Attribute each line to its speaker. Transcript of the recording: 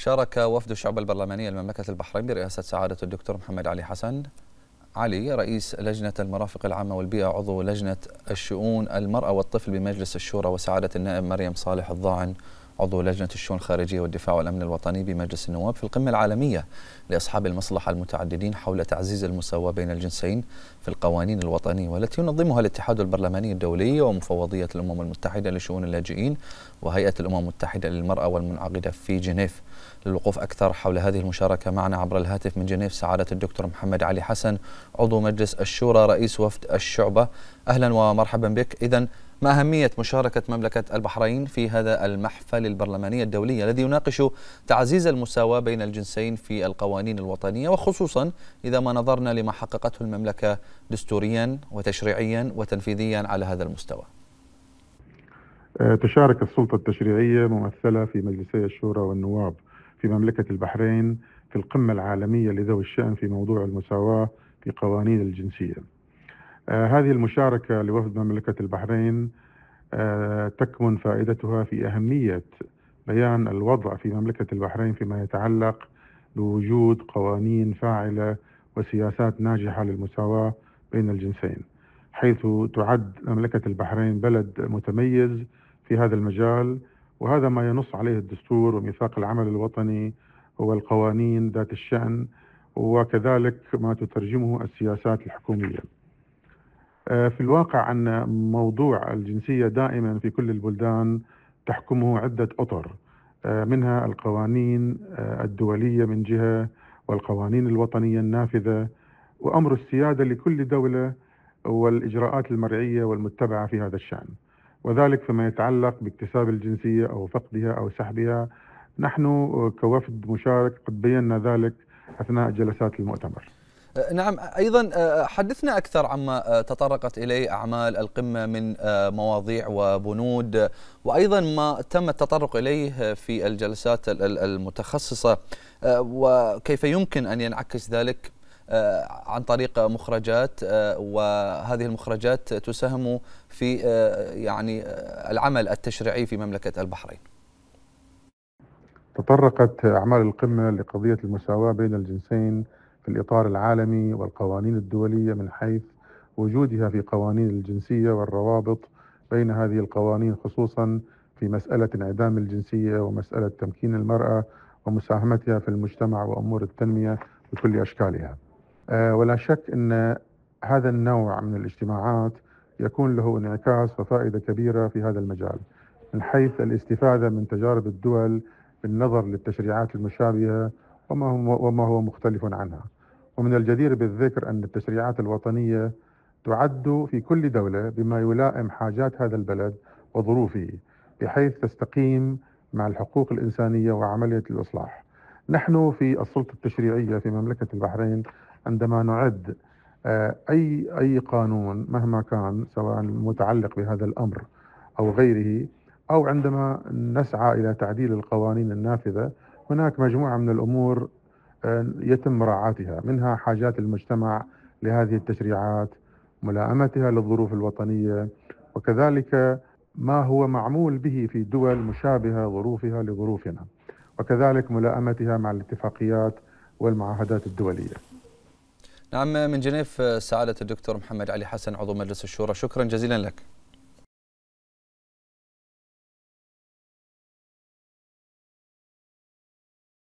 Speaker 1: شارك وفد الشعب البرلماني لمملكة البحرين برئاسة سعادة الدكتور محمد علي حسن علي رئيس لجنة المرافق العامة والبيئة عضو لجنة الشؤون المرأة والطفل بمجلس الشورى وسعادة النائب مريم صالح الضاعن عضو لجنة الشؤون الخارجية والدفاع والأمن الوطني بمجلس النواب في القمة العالمية لأصحاب المصلحة المتعددين حول تعزيز المساواة بين الجنسين في القوانين الوطنية والتي ينظمها الاتحاد البرلماني الدولي ومفوضية الأمم المتحدة لشؤون اللاجئين وهيئة الأمم المتحدة للمرأة والمنعقدة في جنيف للوقوف أكثر حول هذه المشاركة معنا عبر الهاتف من جنيف سعادة الدكتور محمد علي حسن عضو مجلس الشورى رئيس وفد الشعبة أهلا ومرحبا بك إذا ما أهمية مشاركة مملكة البحرين في هذا المحفل البرلماني الدولي الذي يناقش تعزيز المساواة بين الجنسين في القوانين الوطنية وخصوصا إذا ما نظرنا لما حققته المملكة دستوريا وتشريعيا وتنفيذيا على هذا المستوى
Speaker 2: أه، تشارك السلطة التشريعية ممثلة في مجلسي الشورى والنواب في مملكة البحرين في القمة العالمية لذوي الشأن في موضوع المساواة في قوانين الجنسية آه، هذه المشاركة لوفد مملكة البحرين آه، تكمن فائدتها في أهمية بيان الوضع في مملكة البحرين فيما يتعلق بوجود قوانين فاعلة وسياسات ناجحة للمساواة بين الجنسين حيث تعد مملكة البحرين بلد متميز في هذا المجال وهذا ما ينص عليه الدستور وميثاق العمل الوطني والقوانين ذات الشأن وكذلك ما تترجمه السياسات الحكوميه آه، في الواقع أن موضوع الجنسية دائما في كل البلدان تحكمه عدة أطر آه، منها القوانين آه، الدولية من جهة والقوانين الوطنية النافذة وأمر السيادة لكل دولة والإجراءات المرعية والمتبعة في هذا الشأن وذلك فيما يتعلق باكتساب الجنسية أو فقدها أو سحبها نحن كوفد مشارك قد بينا ذلك أثناء جلسات المؤتمر
Speaker 1: آه، نعم أيضا آه، حدثنا أكثر عما آه، تطرقت إليه أعمال القمة من مواضيع وبنود وأيضا ما تم التطرق إليه في الجلسات المتخصصة وكيف يمكن أن ينعكس ذلك عن طريق مخرجات وهذه المخرجات تساهم في يعني العمل التشريعي في مملكة البحرين
Speaker 2: تطرقت أعمال القمة لقضية المساواة بين الجنسين في الإطار العالمي والقوانين الدولية من حيث وجودها في قوانين الجنسية والروابط بين هذه القوانين خصوصا في مسألة انعدام الجنسية ومسألة تمكين المرأة ومساهمتها في المجتمع وأمور التنمية بكل أشكالها آه، ولا شك أن هذا النوع من الاجتماعات يكون له انعكاس وفائدة كبيرة في هذا المجال من حيث الاستفادة من تجارب الدول بالنظر للتشريعات المشابهة وما هو, وما هو مختلف عنها ومن الجدير بالذكر أن التشريعات الوطنية تعد في كل دولة بما يلائم حاجات هذا البلد وظروفه بحيث تستقيم مع الحقوق الإنسانية وعملية الإصلاح نحن في السلطة التشريعية في مملكة البحرين عندما نعد آه، أي أي قانون مهما كان سواء متعلق بهذا الأمر أو غيره أو عندما نسعى إلى تعديل القوانين النافذة هناك مجموعة من الأمور آه، يتم مراعاتها منها حاجات المجتمع لهذه التشريعات ملائمتها للظروف الوطنية وكذلك ما هو معمول به في دول مشابهة ظروفها لظروفنا وكذلك ملائمتها مع الاتفاقيات والمعاهدات الدولية
Speaker 1: نعم من جنيف آه، سعادة الدكتور محمد علي حسن عضو مجلس الشورى شكرا جزيلا لك